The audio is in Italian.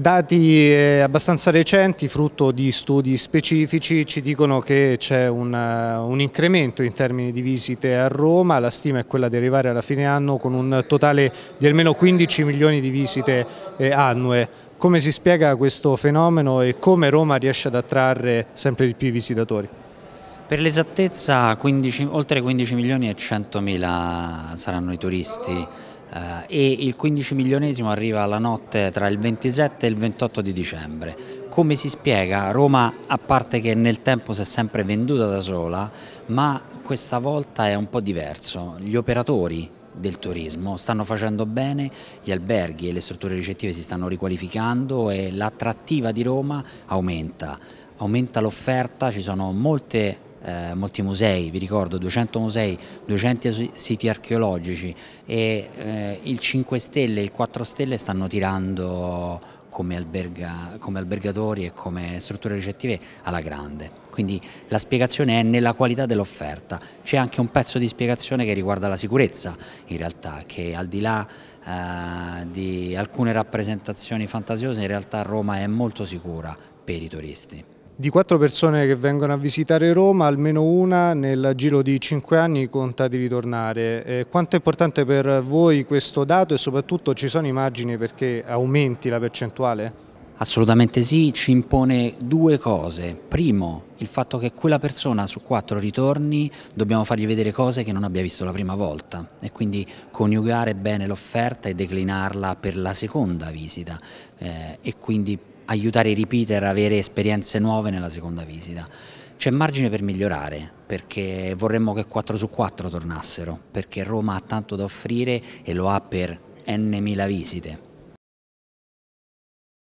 Dati eh, abbastanza recenti, frutto di studi specifici, ci dicono che c'è un, eh, un, incremento in termini di visite a Roma, la stima è quella di arrivare alla fine anno con un totale di almeno 15 milioni di visite eh, annue. Come si spiega questo fenomeno e come Roma riesce ad attrarre sempre di più i visitatori? Per l'esattezza oltre 15 milioni e 100 mila saranno i turisti eh, e il 15 milionesimo arriva la notte tra il 27 e il 28 di dicembre. Come si spiega? Roma, a parte che nel tempo si è sempre venduta da sola, ma questa volta è un po' diverso. Gli operatori del turismo stanno facendo bene, gli alberghi e le strutture ricettive si stanno riqualificando e l'attrattiva di Roma aumenta. Aumenta l'offerta, ci sono molte eh, molti musei, vi ricordo 200 musei, 200 siti archeologici e eh, il 5 Stelle e il 4 Stelle stanno tirando come, alberga, come, albergatori e come strutture ricettive alla grande. Quindi la spiegazione è nella qualità dell'offerta. C'è anche un pezzo di spiegazione che riguarda la sicurezza in realtà, che al di là eh, di alcune rappresentazioni fantasiose in realtà Roma è molto sicura per i turisti. Di quattro persone che vengono a visitare Roma, almeno una nel giro di cinque anni conta di ritornare. quanto è importante per voi questo dato e soprattutto ci sono immagini perché aumenti la percentuale? Assolutamente sì, ci impone due cose. Primo, il fatto che quella persona su quattro ritorni dobbiamo fargli vedere cose che non abbia visto la prima volta e quindi coniugare bene l'offerta e declinarla per la seconda visita eh, e quindi aiutare i repeater a avere esperienze nuove nella seconda visita. C'è margine per migliorare, perché vorremmo che 4 su 4 tornassero, perché Roma ha tanto da offrire e lo ha per n mila visite.